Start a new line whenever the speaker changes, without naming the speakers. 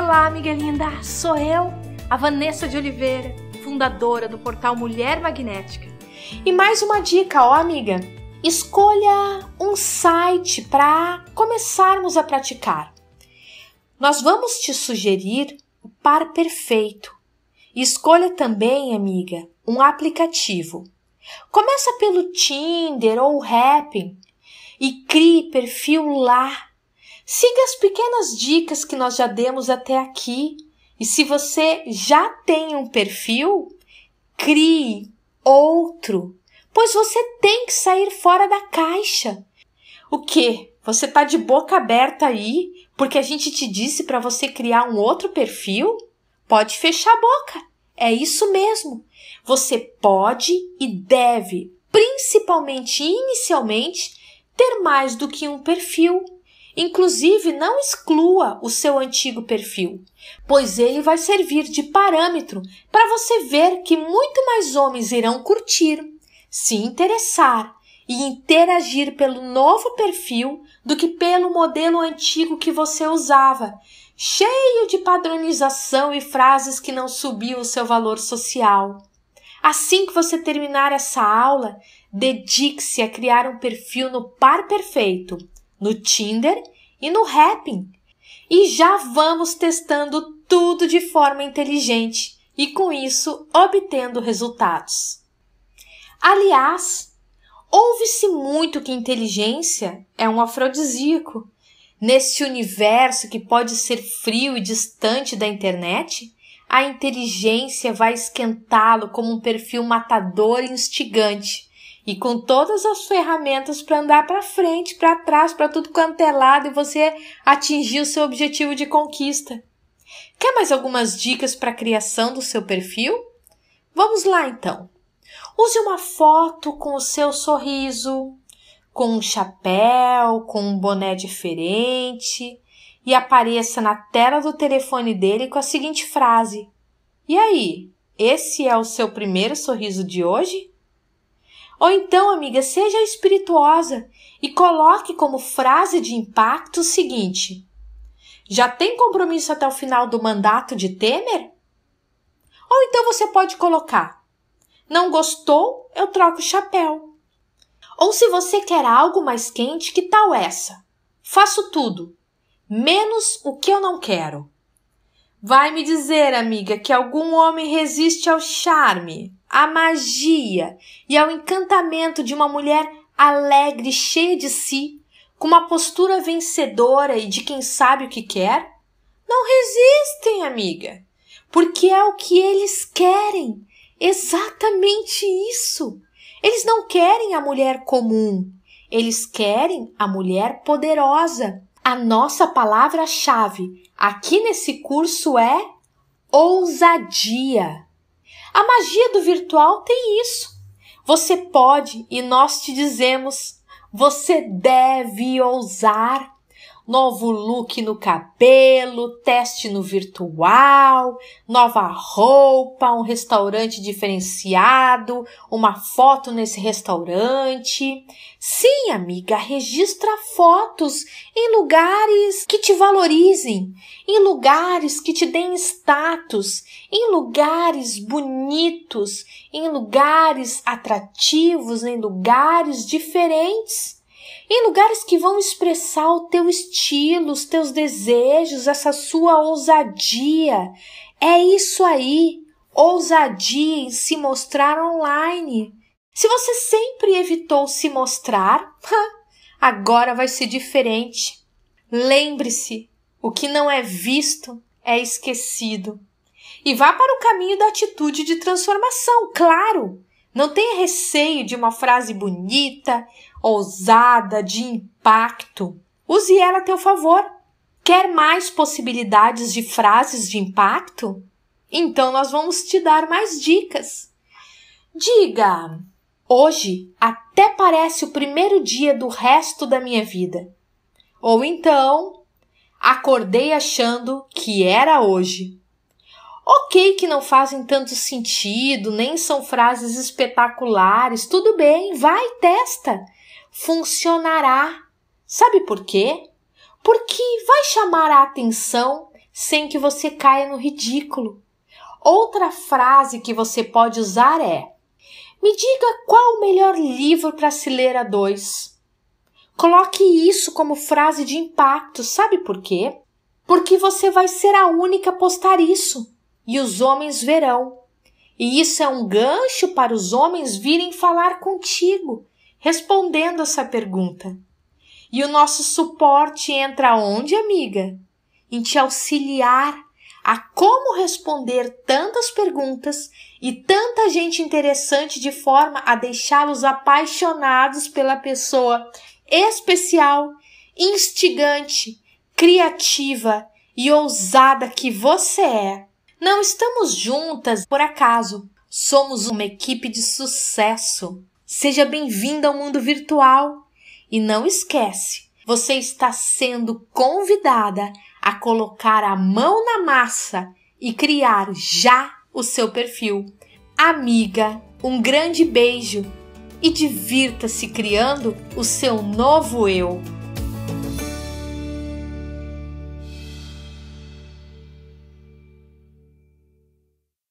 Olá, amiga linda! Sou eu, a Vanessa de Oliveira, fundadora do portal Mulher Magnética. E mais uma dica, ó, amiga! Escolha um site para começarmos a praticar. Nós vamos te sugerir o par perfeito. Escolha também, amiga, um aplicativo. Começa pelo Tinder ou o Happn e crie perfil lá Siga as pequenas dicas que nós já demos até aqui. E se você já tem um perfil, crie outro, pois você tem que sair fora da caixa. O que? Você tá de boca aberta aí porque a gente te disse para você criar um outro perfil? Pode fechar a boca. É isso mesmo. Você pode e deve, principalmente inicialmente, ter mais do que um perfil Inclusive, não exclua o seu antigo perfil, pois ele vai servir de parâmetro para você ver que muito mais homens irão curtir, se interessar e interagir pelo novo perfil do que pelo modelo antigo que você usava, cheio de padronização e frases que não subiam o seu valor social. Assim que você terminar essa aula, dedique-se a criar um perfil no par perfeito no Tinder e no Rapping. E já vamos testando tudo de forma inteligente e com isso obtendo resultados. Aliás, ouve-se muito que inteligência é um afrodisíaco. Nesse universo que pode ser frio e distante da internet, a inteligência vai esquentá-lo como um perfil matador e instigante e com todas as ferramentas para andar para frente, para trás, para tudo quanto é lado e você atingir o seu objetivo de conquista. Quer mais algumas dicas para a criação do seu perfil? Vamos lá então. Use uma foto com o seu sorriso, com um chapéu, com um boné diferente e apareça na tela do telefone dele com a seguinte frase: E aí, esse é o seu primeiro sorriso de hoje? Ou então, amiga, seja espirituosa e coloque como frase de impacto o seguinte: Já tem compromisso até o final do mandato de Temer? Ou então você pode colocar: Não gostou? Eu troco o chapéu. Ou se você quer algo mais quente, que tal essa? Faço tudo, menos o que eu não quero. Vai me dizer, amiga, que algum homem resiste ao charme à magia e ao encantamento de uma mulher alegre, cheia de si, com uma postura vencedora e de quem sabe o que quer? Não resistem, amiga, porque é o que eles querem. Exatamente isso. Eles não querem a mulher comum, eles querem a mulher poderosa. A nossa palavra-chave aqui nesse curso é ousadia. A magia do virtual tem isso. Você pode e nós te dizemos: você deve ousar novo look no cabelo, teste no virtual, nova roupa, um restaurante diferenciado, uma foto nesse restaurante. Sim, amiga, registra fotos em lugares que te valorizem, em lugares que te deem status, em lugares bonitos, em lugares atrativos, em lugares diferentes em lugares que vão expressar o teu estilo, os teus desejos, essa sua ousadia. É isso aí, ousadia em se mostrar online. Se você sempre evitou se mostrar, agora vai ser diferente. Lembre-se, o que não é visto é esquecido. E vá para o caminho da atitude de transformação, claro. Não tenha receio de uma frase bonita, ousada, de impacto. Use ela a teu favor. Quer mais possibilidades de frases de impacto? Então nós vamos te dar mais dicas. Diga: Hoje até parece o primeiro dia do resto da minha vida. Ou então, acordei achando que era hoje. Ok, que não fazem tanto sentido, nem são frases espetaculares, tudo bem, vai, testa. Funcionará. Sabe por quê? Porque vai chamar a atenção sem que você caia no ridículo. Outra frase que você pode usar é: Me diga qual o melhor livro para se ler a dois. Coloque isso como frase de impacto, sabe por quê? Porque você vai ser a única a postar isso e os homens verão. E isso é um gancho para os homens virem falar contigo, respondendo essa pergunta. E o nosso suporte entra onde, amiga? Em te auxiliar a como responder tantas perguntas e tanta gente interessante de forma a deixá-los apaixonados pela pessoa especial, instigante, criativa e ousada que você é. Não estamos juntas por acaso. Somos uma equipe de sucesso. Seja bem-vinda ao mundo virtual. E não esquece, você está sendo convidada a colocar a mão na massa e criar já o seu perfil. Amiga, um grande beijo e divirta-se criando o seu novo eu.